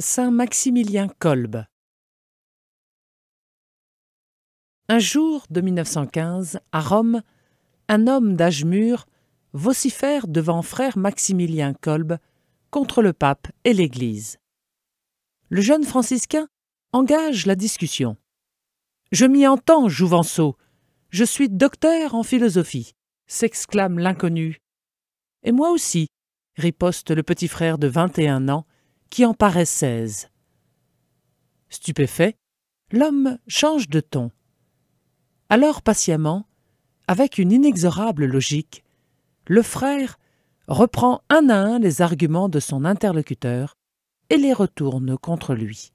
Saint Maximilien Kolb. Un jour de 1915, à Rome, un homme d'âge mûr vocifère devant frère Maximilien Kolb contre le pape et l'Église. Le jeune franciscain engage la discussion. Je m'y entends, Jouvenceau. Je suis docteur en philosophie, s'exclame l'inconnu. Et moi aussi, riposte le petit frère de 21 ans qui en paraît seize. Stupéfait, l'homme change de ton. Alors patiemment, avec une inexorable logique, le frère reprend un à un les arguments de son interlocuteur et les retourne contre lui.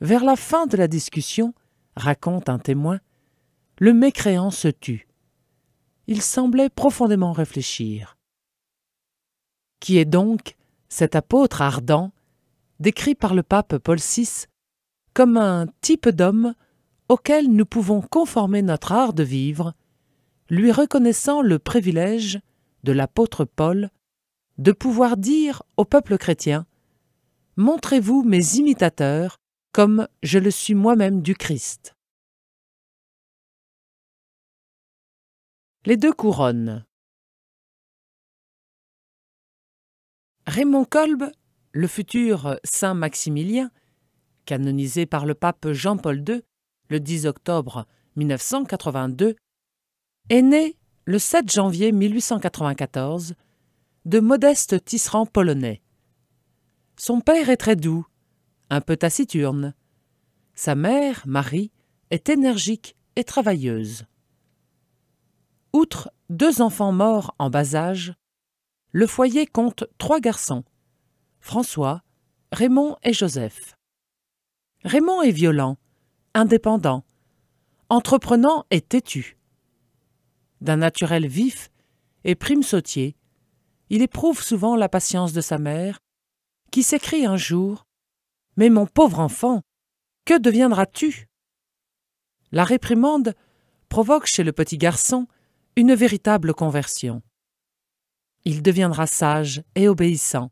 Vers la fin de la discussion, raconte un témoin, le mécréant se tut. Il semblait profondément réfléchir. Qui est donc cet apôtre ardent, décrit par le pape Paul VI comme un type d'homme auquel nous pouvons conformer notre art de vivre, lui reconnaissant le privilège de l'apôtre Paul de pouvoir dire au peuple chrétien Montrez-vous mes imitateurs comme je le suis moi-même du Christ. Les deux couronnes. Raymond Kolb, le futur saint Maximilien, canonisé par le pape Jean-Paul II le 10 octobre 1982, est né le 7 janvier 1894 de modestes tisserands polonais. Son père est très doux, un peu taciturne. Sa mère, Marie, est énergique et travailleuse. Outre deux enfants morts en bas âge, le foyer compte trois garçons François, Raymond et Joseph. Raymond est violent, indépendant, entreprenant et têtu. D'un naturel vif et prime sautier, il éprouve souvent la patience de sa mère, qui s'écrie un jour Mais mon pauvre enfant, que deviendras-tu La réprimande provoque chez le petit garçon une véritable conversion. Il deviendra sage et obéissant.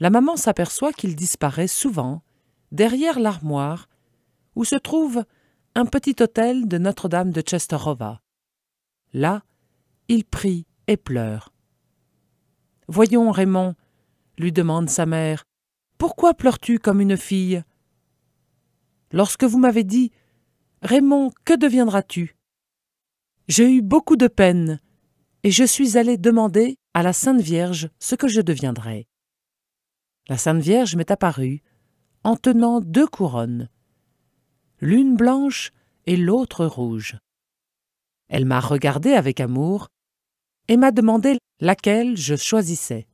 La maman s'aperçoit qu'il disparaît souvent derrière l'armoire où se trouve un petit hôtel de Notre-Dame de Chesterova. Là, il prie et pleure. Voyons, Raymond, lui demande sa mère, pourquoi pleures-tu comme une fille Lorsque vous m'avez dit Raymond, que deviendras-tu J'ai eu beaucoup de peine et je suis allé demander à la Sainte Vierge ce que je deviendrais. La Sainte Vierge m'est apparue en tenant deux couronnes, l'une blanche et l'autre rouge. Elle m'a regardé avec amour et m'a demandé laquelle je choisissais.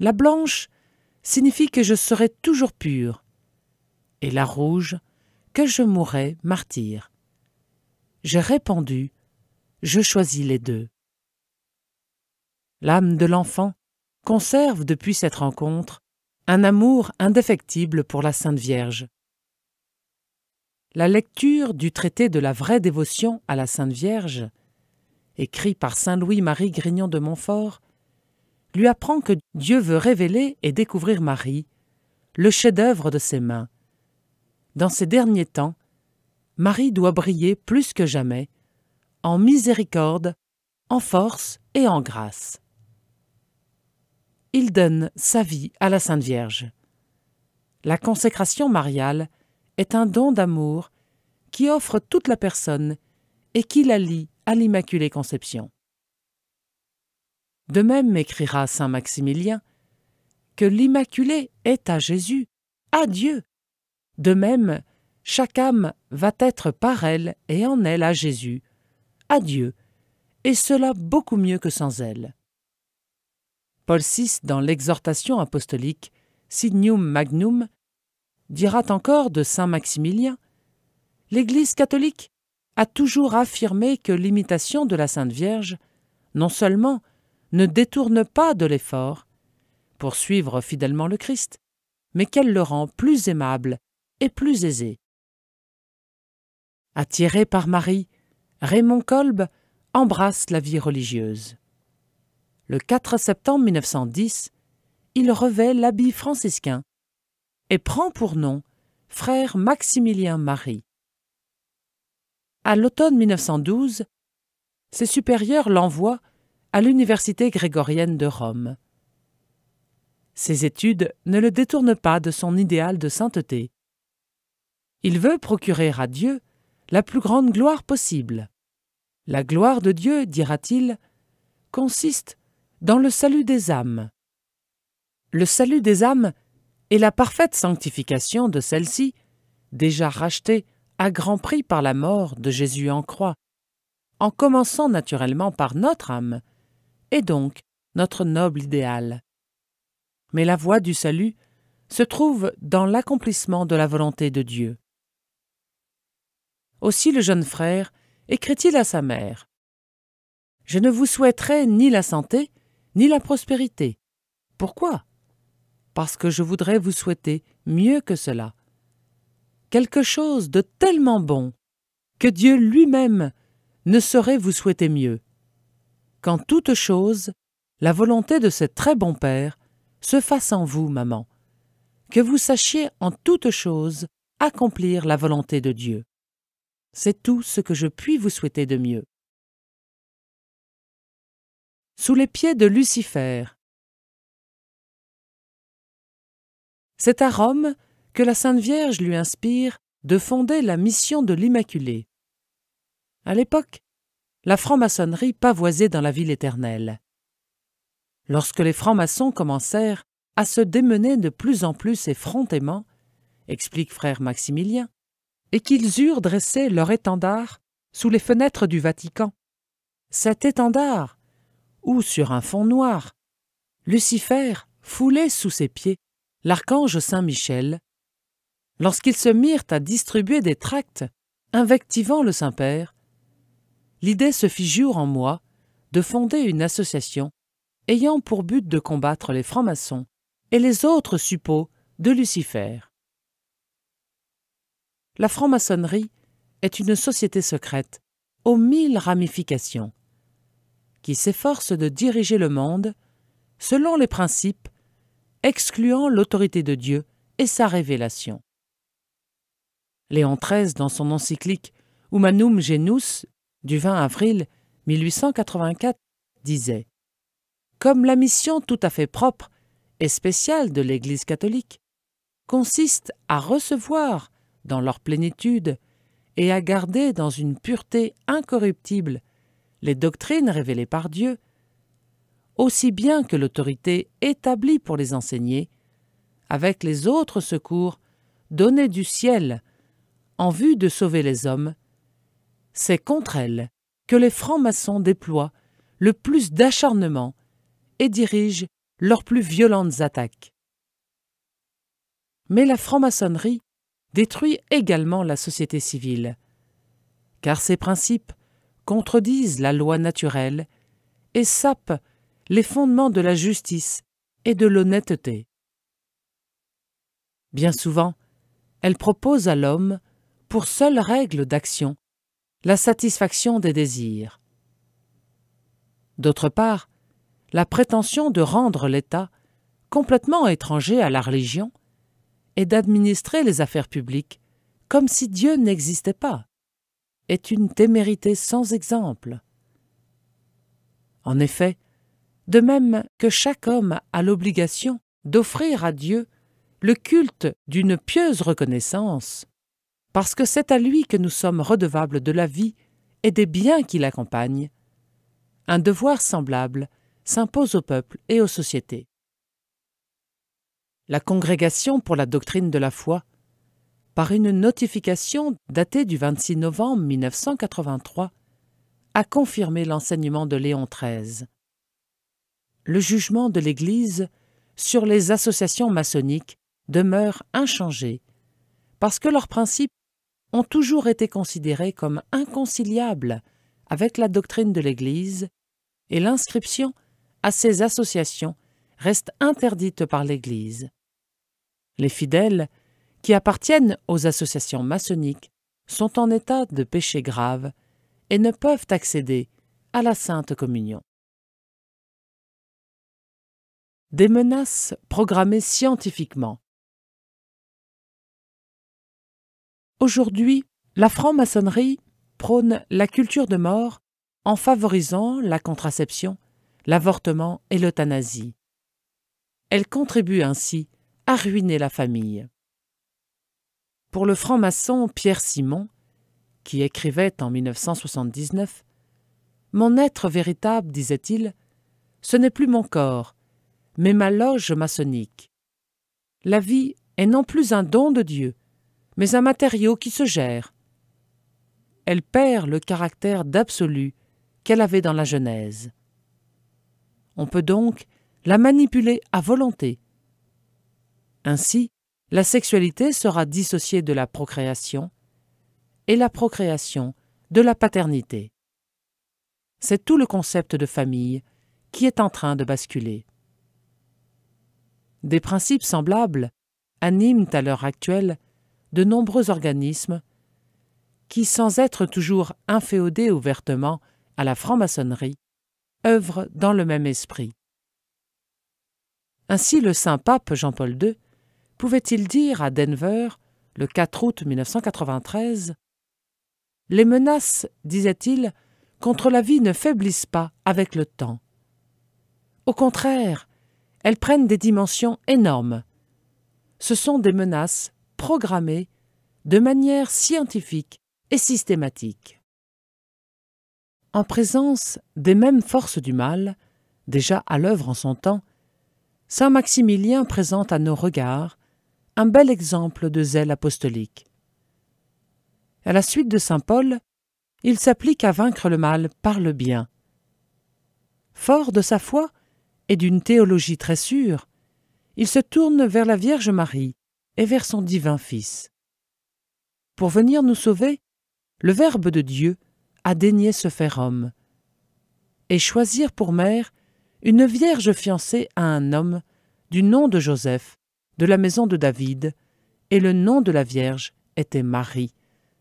La blanche signifie que je serai toujours pur, et la rouge que je mourrai martyr. J'ai répondu je choisis les deux. L'âme de l'enfant conserve depuis cette rencontre un amour indéfectible pour la Sainte Vierge. La lecture du traité de la vraie dévotion à la Sainte Vierge, écrit par Saint Louis-Marie Grignon de Montfort, lui apprend que Dieu veut révéler et découvrir Marie, le chef-d'œuvre de ses mains. Dans ces derniers temps, Marie doit briller plus que jamais en miséricorde, en force et en grâce. Il donne sa vie à la Sainte Vierge. La consécration mariale est un don d'amour qui offre toute la personne et qui la lie à l'Immaculée Conception. De même écrira Saint Maximilien que l'Immaculée est à Jésus, à Dieu. De même, chaque âme va être par elle et en elle à Jésus, à Dieu, et cela beaucoup mieux que sans elle. Paul VI, dans l'exhortation apostolique Signum Magnum, dira encore de Saint Maximilien L'Église catholique a toujours affirmé que l'imitation de la Sainte Vierge, non seulement ne détourne pas de l'effort pour suivre fidèlement le Christ, mais qu'elle le rend plus aimable et plus aisé. Attiré par Marie, Raymond Kolb embrasse la vie religieuse. Le 4 septembre 1910, il revêt l'habit franciscain et prend pour nom frère Maximilien Marie. À l'automne 1912, ses supérieurs l'envoient à l'université grégorienne de Rome. Ses études ne le détournent pas de son idéal de sainteté. Il veut procurer à Dieu la plus grande gloire possible. La gloire de Dieu, dira-t-il, consiste dans le salut des âmes. Le salut des âmes est la parfaite sanctification de celles-ci, déjà rachetées à grand prix par la mort de Jésus en croix, en commençant naturellement par notre âme, et donc notre noble idéal. Mais la voie du salut se trouve dans l'accomplissement de la volonté de Dieu. Aussi le jeune frère écrit-il à sa mère Je ne vous souhaiterai ni la santé, ni la prospérité. Pourquoi Parce que je voudrais vous souhaiter mieux que cela. Quelque chose de tellement bon que Dieu lui-même ne saurait vous souhaiter mieux. Qu'en toute chose, la volonté de ce très bon Père se fasse en vous, maman, que vous sachiez en toute chose accomplir la volonté de Dieu. C'est tout ce que je puis vous souhaiter de mieux. Sous les pieds de Lucifer. C'est à Rome que la Sainte Vierge lui inspire de fonder la mission de l'Immaculée. À l'époque, la franc-maçonnerie pavoisait dans la ville éternelle. Lorsque les francs-maçons commencèrent à se démener de plus en plus effrontément, explique frère Maximilien, et qu'ils eurent dressé leur étendard sous les fenêtres du Vatican. Cet étendard, où, sur un fond noir, Lucifer foulait sous ses pieds l'archange Saint Michel, lorsqu'ils se mirent à distribuer des tracts invectivant le Saint-Père, l'idée se fit jour en moi de fonder une association ayant pour but de combattre les francs-maçons et les autres suppôts de Lucifer la franc-maçonnerie est une société secrète aux mille ramifications qui s'efforce de diriger le monde selon les principes excluant l'autorité de Dieu et sa révélation. Léon XIII, dans son encyclique Humanum Genus du 20 avril 1884, disait Comme la mission tout à fait propre et spéciale de l'Église catholique consiste à recevoir dans leur plénitude et à garder dans une pureté incorruptible les doctrines révélées par Dieu, aussi bien que l'autorité établie pour les enseigner, avec les autres secours donnés du ciel en vue de sauver les hommes, c'est contre elles que les francs-maçons déploient le plus d'acharnement et dirigent leurs plus violentes attaques. Mais la franc-maçonnerie détruit également la société civile, car ces principes contredisent la loi naturelle et sapent les fondements de la justice et de l'honnêteté. Bien souvent, elle propose à l'homme, pour seule règle d'action, la satisfaction des désirs. D'autre part, la prétention de rendre l'État complètement étranger à la religion et d'administrer les affaires publiques, comme si Dieu n'existait pas, est une témérité sans exemple. En effet, de même que chaque homme a l'obligation d'offrir à Dieu le culte d'une pieuse reconnaissance, parce que c'est à lui que nous sommes redevables de la vie et des biens qui l'accompagnent, un devoir semblable s'impose au peuple et aux sociétés la Congrégation pour la doctrine de la foi, par une notification datée du 26 novembre 1983, a confirmé l'enseignement de Léon XIII. Le jugement de l'Église sur les associations maçonniques demeure inchangé, parce que leurs principes ont toujours été considérés comme inconciliables avec la doctrine de l'Église, et l'inscription à ces associations reste interdite par l'Église. Les fidèles, qui appartiennent aux associations maçonniques, sont en état de péché grave et ne peuvent accéder à la Sainte Communion. Des menaces programmées scientifiquement. Aujourd'hui, la franc-maçonnerie prône la culture de mort en favorisant la contraception, l'avortement et l'euthanasie. Elle contribue ainsi a ruiné la famille. Pour le franc-maçon Pierre Simon, qui écrivait en 1979, Mon être véritable, disait-il, ce n'est plus mon corps, mais ma loge maçonnique. La vie est non plus un don de Dieu, mais un matériau qui se gère. Elle perd le caractère d'absolu qu'elle avait dans la Genèse. On peut donc la manipuler à volonté, ainsi, la sexualité sera dissociée de la procréation et la procréation de la paternité. C'est tout le concept de famille qui est en train de basculer. Des principes semblables animent à l'heure actuelle de nombreux organismes qui, sans être toujours inféodés ouvertement à la franc-maçonnerie, œuvrent dans le même esprit. Ainsi, le Saint Pape Jean-Paul II pouvait-il dire à Denver, le 4 août 1993, Les menaces, disait-il, contre la vie ne faiblissent pas avec le temps. Au contraire, elles prennent des dimensions énormes. Ce sont des menaces programmées de manière scientifique et systématique. En présence des mêmes forces du mal, déjà à l'œuvre en son temps, Saint Maximilien présente à nos regards un bel exemple de zèle apostolique. À la suite de saint Paul, il s'applique à vaincre le mal par le bien. Fort de sa foi et d'une théologie très sûre, il se tourne vers la Vierge Marie et vers son divin Fils. Pour venir nous sauver, le Verbe de Dieu a daigné se faire homme et choisir pour mère une vierge fiancée à un homme du nom de Joseph, de la maison de David, et le nom de la Vierge était Marie,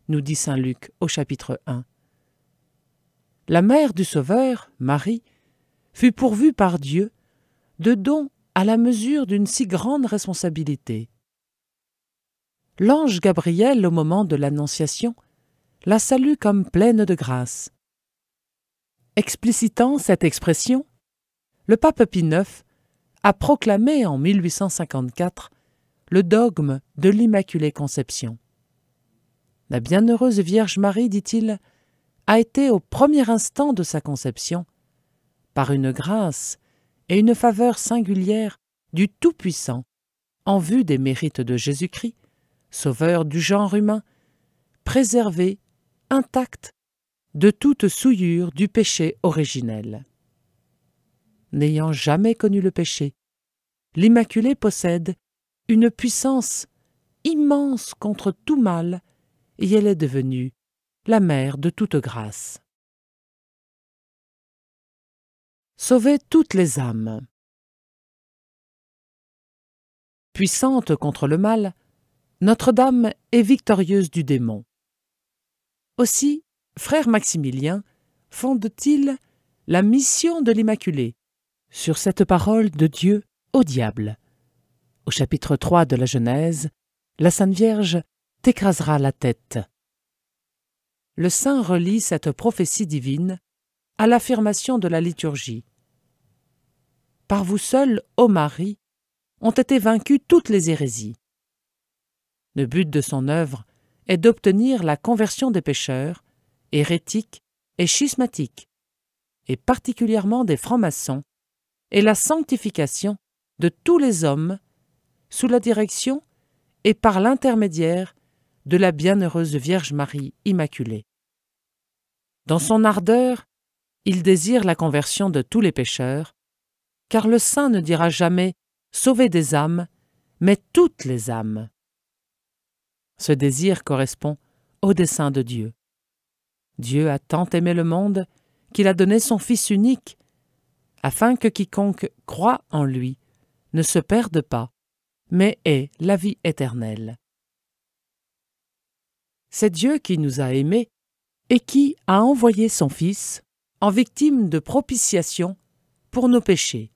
nous dit Saint Luc au chapitre 1. La mère du Sauveur, Marie, fut pourvue par Dieu de dons à la mesure d'une si grande responsabilité. L'ange Gabriel, au moment de l'Annonciation, la salue comme pleine de grâce. Explicitant cette expression, le pape Pie IX a proclamé en 1854 le dogme de l'Immaculée Conception. La bienheureuse Vierge Marie, dit-il, a été au premier instant de sa conception, par une grâce et une faveur singulière du Tout-Puissant, en vue des mérites de Jésus-Christ, Sauveur du genre humain, préservée, intacte, de toute souillure du péché originel n'ayant jamais connu le péché. L'Immaculée possède une puissance immense contre tout mal, et elle est devenue la mère de toute grâce. Sauvez toutes les âmes. Puissante contre le mal, Notre-Dame est victorieuse du démon. Aussi, frère Maximilien fonde-t-il la mission de l'Immaculée sur cette parole de Dieu au diable. Au chapitre 3 de la Genèse, la Sainte Vierge t'écrasera la tête. Le saint relie cette prophétie divine à l'affirmation de la liturgie. Par vous seul, ô Marie, ont été vaincues toutes les hérésies. Le but de son œuvre est d'obtenir la conversion des pécheurs, hérétiques et schismatiques, et particulièrement des francs-maçons, et la sanctification de tous les hommes sous la direction et par l'intermédiaire de la bienheureuse Vierge Marie Immaculée. Dans son ardeur, il désire la conversion de tous les pécheurs, car le saint ne dira jamais sauver des âmes, mais toutes les âmes. Ce désir correspond au dessein de Dieu. Dieu a tant aimé le monde qu'il a donné son Fils unique afin que quiconque croit en lui ne se perde pas, mais ait la vie éternelle. C'est Dieu qui nous a aimés et qui a envoyé son Fils en victime de propitiation pour nos péchés.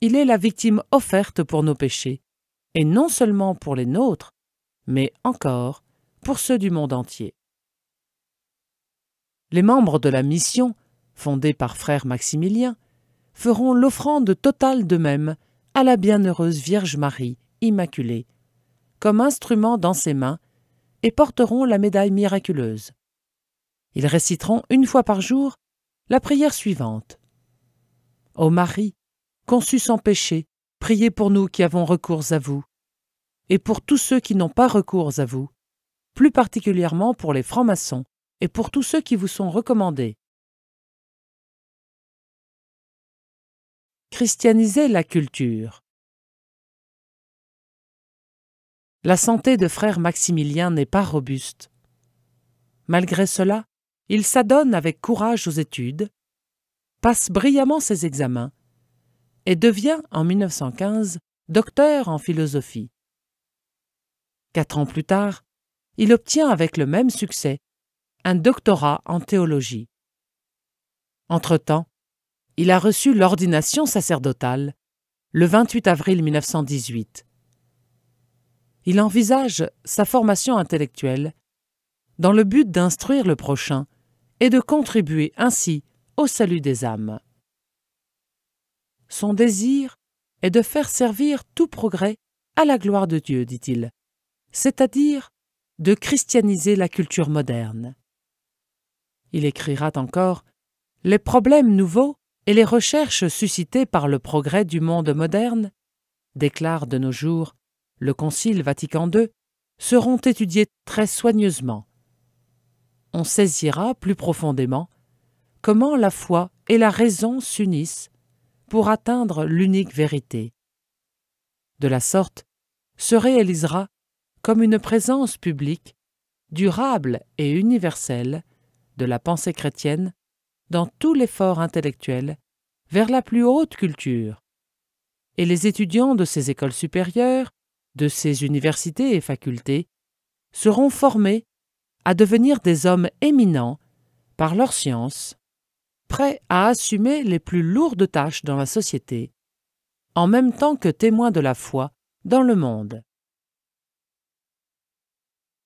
Il est la victime offerte pour nos péchés, et non seulement pour les nôtres, mais encore pour ceux du monde entier. Les membres de la mission fondée par frère Maximilien, feront l'offrande totale d'eux-mêmes à la bienheureuse Vierge Marie Immaculée, comme instrument dans ses mains, et porteront la médaille miraculeuse. Ils réciteront une fois par jour la prière suivante. Ô Marie, conçue sans péché, priez pour nous qui avons recours à vous, et pour tous ceux qui n'ont pas recours à vous, plus particulièrement pour les francs-maçons et pour tous ceux qui vous sont recommandés. christianiser la culture. La santé de frère Maximilien n'est pas robuste. Malgré cela, il s'adonne avec courage aux études, passe brillamment ses examens et devient, en 1915, docteur en philosophie. Quatre ans plus tard, il obtient avec le même succès un doctorat en théologie. entre il a reçu l'ordination sacerdotale le 28 avril 1918. Il envisage sa formation intellectuelle dans le but d'instruire le prochain et de contribuer ainsi au salut des âmes. Son désir est de faire servir tout progrès à la gloire de Dieu, dit-il, c'est-à-dire de christianiser la culture moderne. Il écrira encore Les problèmes nouveaux et les recherches suscitées par le progrès du monde moderne, déclare de nos jours le Concile Vatican II, seront étudiées très soigneusement. On saisira plus profondément comment la foi et la raison s'unissent pour atteindre l'unique vérité. De la sorte, se réalisera comme une présence publique, durable et universelle, de la pensée chrétienne dans tout l'effort intellectuel vers la plus haute culture. Et les étudiants de ces écoles supérieures, de ces universités et facultés, seront formés à devenir des hommes éminents par leur science, prêts à assumer les plus lourdes tâches dans la société, en même temps que témoins de la foi dans le monde.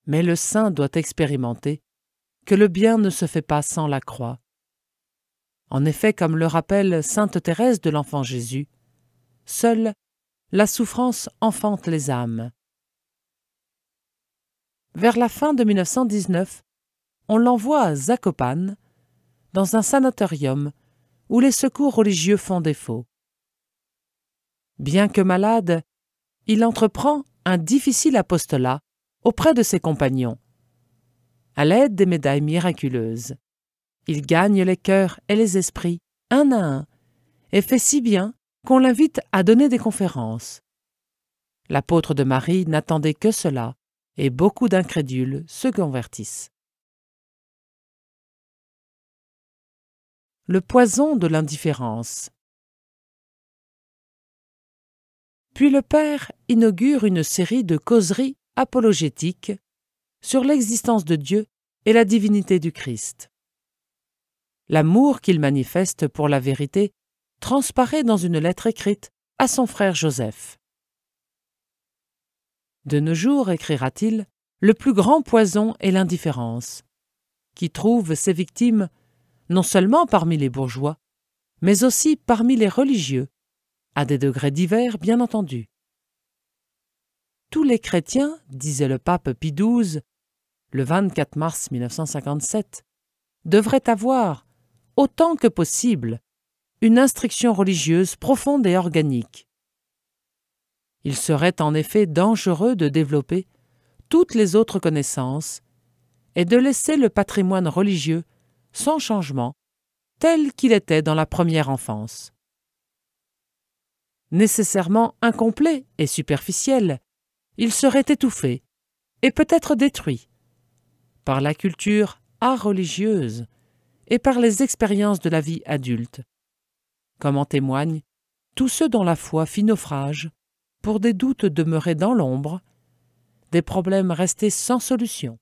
Mais le saint doit expérimenter que le bien ne se fait pas sans la croix, en effet, comme le rappelle sainte Thérèse de l'Enfant Jésus, seule la souffrance enfante les âmes. Vers la fin de 1919, on l'envoie à Zakopane, dans un sanatorium où les secours religieux font défaut. Bien que malade, il entreprend un difficile apostolat auprès de ses compagnons, à l'aide des médailles miraculeuses. Il gagne les cœurs et les esprits, un à un, et fait si bien qu'on l'invite à donner des conférences. L'apôtre de Marie n'attendait que cela, et beaucoup d'incrédules se convertissent. Le poison de l'indifférence. Puis le Père inaugure une série de causeries apologétiques sur l'existence de Dieu et la divinité du Christ. L'amour qu'il manifeste pour la vérité transparaît dans une lettre écrite à son frère Joseph. De nos jours, écrira-t-il, le plus grand poison est l'indifférence, qui trouve ses victimes non seulement parmi les bourgeois, mais aussi parmi les religieux, à des degrés divers, bien entendu. Tous les chrétiens, disait le pape Pie XII le 24 mars 1957, devraient avoir, autant que possible, une instruction religieuse profonde et organique. Il serait en effet dangereux de développer toutes les autres connaissances et de laisser le patrimoine religieux sans changement tel qu'il était dans la première enfance. Nécessairement incomplet et superficiel, il serait étouffé et peut-être détruit par la culture à religieuse et par les expériences de la vie adulte, comme en témoignent tous ceux dont la foi fit naufrage pour des doutes demeurés dans l'ombre, des problèmes restés sans solution.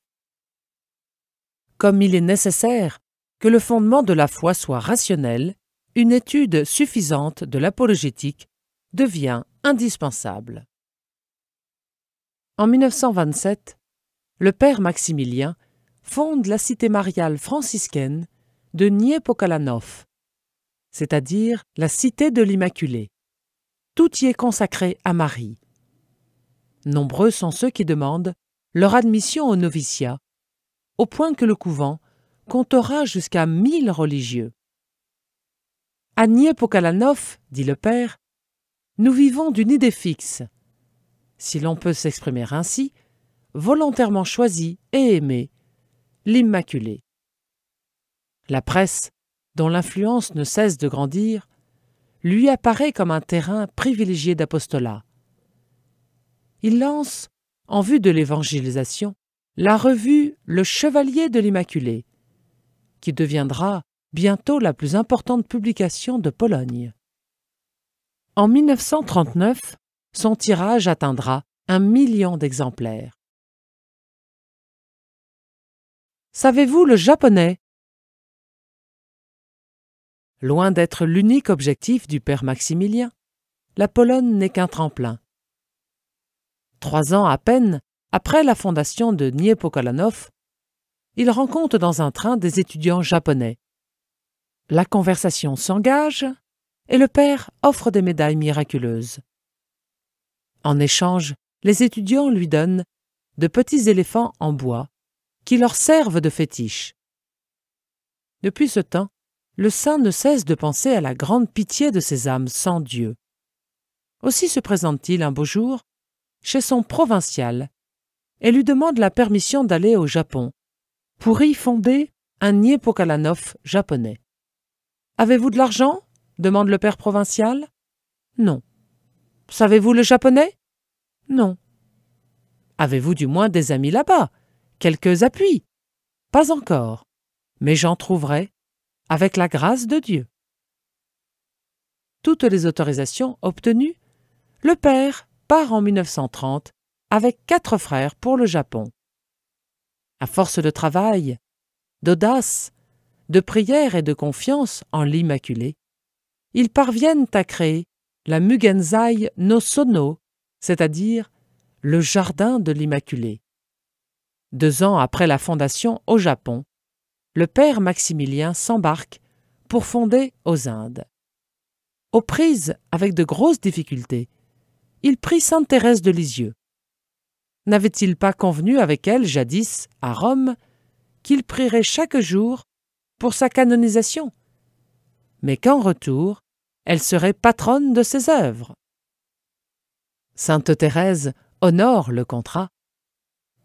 Comme il est nécessaire que le fondement de la foi soit rationnel, une étude suffisante de l'apologétique devient indispensable. En 1927, le père Maximilien fonde la cité mariale franciscaine de Niepokalanov, c'est-à-dire la cité de l'Immaculée. Tout y est consacré à Marie. Nombreux sont ceux qui demandent leur admission au noviciat, au point que le couvent comptera jusqu'à mille religieux. À Niepokalanov, dit le père, nous vivons d'une idée fixe, si l'on peut s'exprimer ainsi, volontairement choisie et aimée, l'Immaculée. La presse, dont l'influence ne cesse de grandir, lui apparaît comme un terrain privilégié d'apostolat. Il lance, en vue de l'évangélisation, la revue Le Chevalier de l'Immaculé, qui deviendra bientôt la plus importante publication de Pologne. En 1939, son tirage atteindra un million d'exemplaires. Savez-vous le japonais Loin d'être l'unique objectif du père Maximilien, la Pologne n'est qu'un tremplin. Trois ans à peine après la fondation de Niepokolanov, il rencontre dans un train des étudiants japonais. La conversation s'engage et le père offre des médailles miraculeuses. En échange, les étudiants lui donnent de petits éléphants en bois qui leur servent de fétiches. Depuis ce temps, le saint ne cesse de penser à la grande pitié de ces âmes sans Dieu. Aussi se présente-t-il un beau jour chez son provincial et lui demande la permission d'aller au Japon pour y fonder un Niepokalanov japonais. Avez-vous de l'argent demande le père provincial. Non. Savez-vous le japonais Non. Avez-vous du moins des amis là-bas Quelques appuis Pas encore. Mais j'en trouverai avec la grâce de Dieu. Toutes les autorisations obtenues, le père part en 1930 avec quatre frères pour le Japon. À force de travail, d'audace, de prière et de confiance en l'Immaculé, ils parviennent à créer la Mugenzai no Sono, c'est-à-dire le jardin de l'Immaculé. Deux ans après la fondation au Japon, le père Maximilien s'embarque pour fonder aux Indes. Aux prises avec de grosses difficultés, il prit Sainte Thérèse de Lisieux. N'avait-il pas convenu avec elle jadis, à Rome, qu'il prierait chaque jour pour sa canonisation, mais qu'en retour, elle serait patronne de ses œuvres Sainte Thérèse honore le contrat.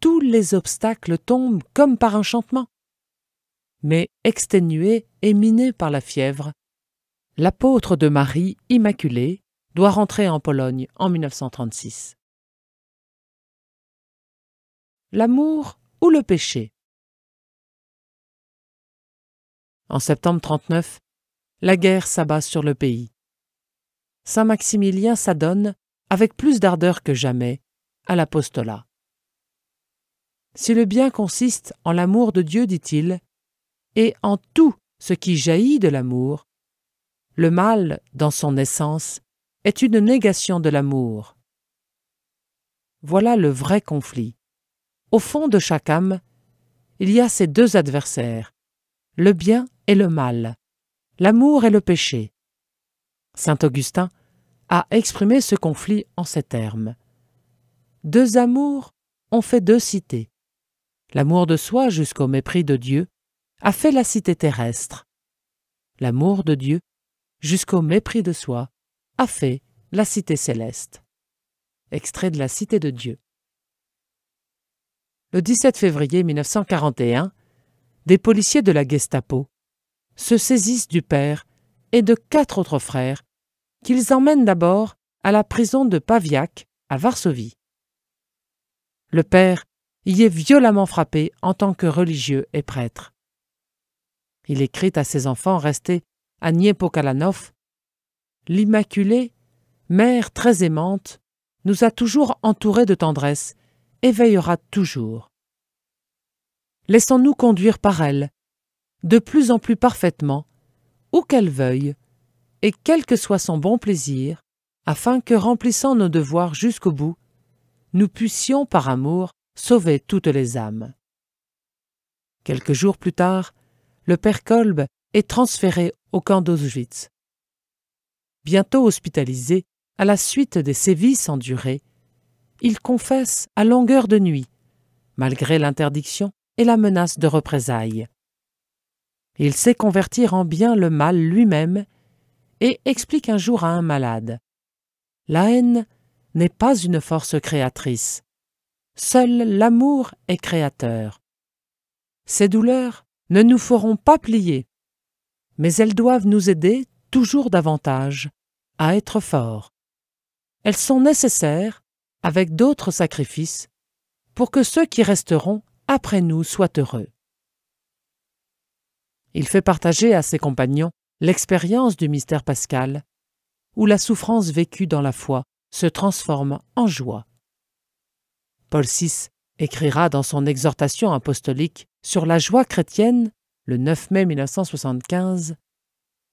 Tous les obstacles tombent comme par enchantement mais exténué et miné par la fièvre, l'apôtre de Marie Immaculée doit rentrer en Pologne en 1936. L'amour ou le péché En septembre 39, la guerre s'abat sur le pays. Saint Maximilien s'adonne, avec plus d'ardeur que jamais, à l'apostolat. Si le bien consiste en l'amour de Dieu, dit-il, et en tout ce qui jaillit de l'amour, le mal, dans son essence, est une négation de l'amour. Voilà le vrai conflit. Au fond de chaque âme, il y a ces deux adversaires, le bien et le mal, l'amour et le péché. Saint Augustin a exprimé ce conflit en ces termes. Deux amours ont fait deux cités, l'amour de soi jusqu'au mépris de Dieu, a fait la cité terrestre. L'amour de Dieu, jusqu'au mépris de soi, a fait la cité céleste. Extrait de la Cité de Dieu. Le 17 février 1941, des policiers de la Gestapo se saisissent du père et de quatre autres frères qu'ils emmènent d'abord à la prison de Paviac, à Varsovie. Le père y est violemment frappé en tant que religieux et prêtre. Il écrit à ses enfants restés à Niepokalanov L'Immaculée, mère très aimante, nous a toujours entourés de tendresse et veillera toujours. Laissons-nous conduire par elle, de plus en plus parfaitement, où qu'elle veuille, et quel que soit son bon plaisir, afin que, remplissant nos devoirs jusqu'au bout, nous puissions, par amour, sauver toutes les âmes. Quelques jours plus tard, le père Kolb est transféré au camp d'Auschwitz. Bientôt hospitalisé, à la suite des sévices endurés, il confesse à longueur de nuit, malgré l'interdiction et la menace de représailles. Il sait convertir en bien le mal lui-même et explique un jour à un malade La haine n'est pas une force créatrice. Seul l'amour est créateur. Ses douleurs ne nous feront pas plier, mais elles doivent nous aider toujours davantage à être forts. Elles sont nécessaires, avec d'autres sacrifices, pour que ceux qui resteront après nous soient heureux. Il fait partager à ses compagnons l'expérience du mystère pascal, où la souffrance vécue dans la foi se transforme en joie. Paul VI écrira dans son exhortation apostolique sur la joie chrétienne, le 9 mai 1975,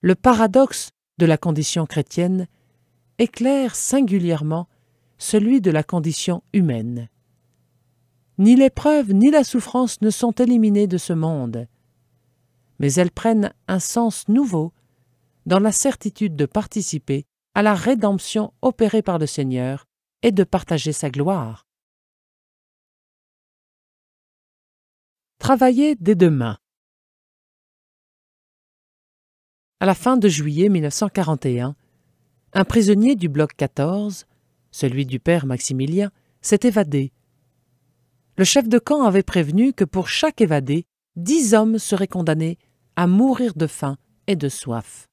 le paradoxe de la condition chrétienne éclaire singulièrement celui de la condition humaine. Ni l'épreuve ni la souffrance ne sont éliminées de ce monde, mais elles prennent un sens nouveau dans la certitude de participer à la rédemption opérée par le Seigneur et de partager sa gloire. travailler dès demain. À la fin de juillet 1941, un prisonnier du bloc 14, celui du père Maximilien, s'est évadé. Le chef de camp avait prévenu que pour chaque évadé, dix hommes seraient condamnés à mourir de faim et de soif.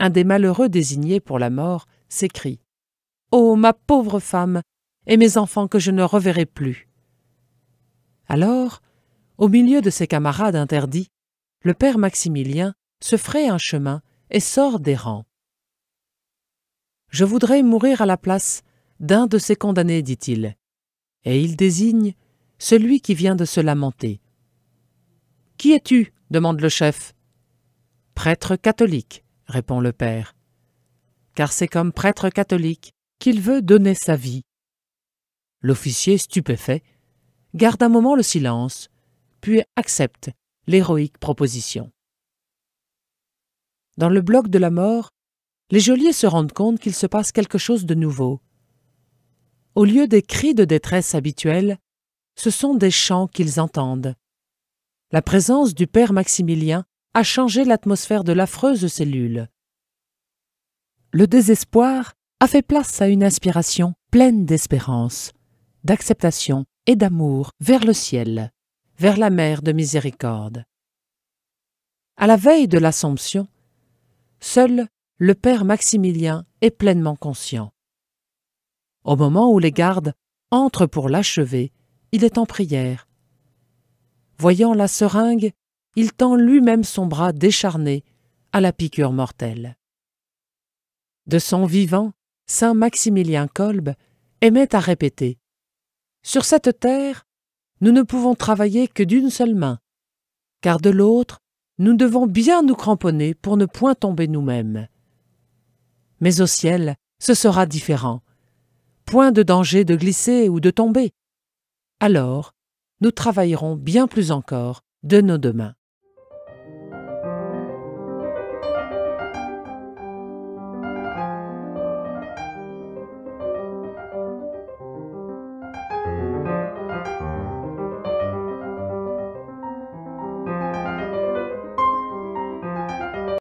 Un des malheureux désignés pour la mort s'écrie Ô oh, ma pauvre femme, et mes enfants que je ne reverrai plus. Alors, au milieu de ses camarades interdits, le père Maximilien se fraye un chemin et sort des rangs. Je voudrais mourir à la place d'un de ces condamnés, dit-il. Et il désigne celui qui vient de se lamenter. Qui es-tu demande le chef. Prêtre catholique, répond le père. Car c'est comme prêtre catholique qu'il veut donner sa vie. L'officier, stupéfait, garde un moment le silence, puis accepte l'héroïque proposition. Dans le bloc de la mort, les geôliers se rendent compte qu'il se passe quelque chose de nouveau. Au lieu des cris de détresse habituels, ce sont des chants qu'ils entendent. La présence du père Maximilien a changé l'atmosphère de l'affreuse cellule. Le désespoir a fait place à une inspiration pleine d'espérance, d'acceptation et d'amour vers le ciel, vers la mer de miséricorde. À la veille de l'Assomption, seul le Père Maximilien est pleinement conscient. Au moment où les gardes entrent pour l'achever, il est en prière. Voyant la seringue, il tend lui-même son bras décharné à la piqûre mortelle. De son vivant, saint Maximilien Kolb aimait à répéter sur cette terre, nous ne pouvons travailler que d'une seule main, car de l'autre, nous devons bien nous cramponner pour ne point tomber nous-mêmes. Mais au ciel, ce sera différent. Point de danger de glisser ou de tomber. Alors, nous travaillerons bien plus encore de nos deux mains.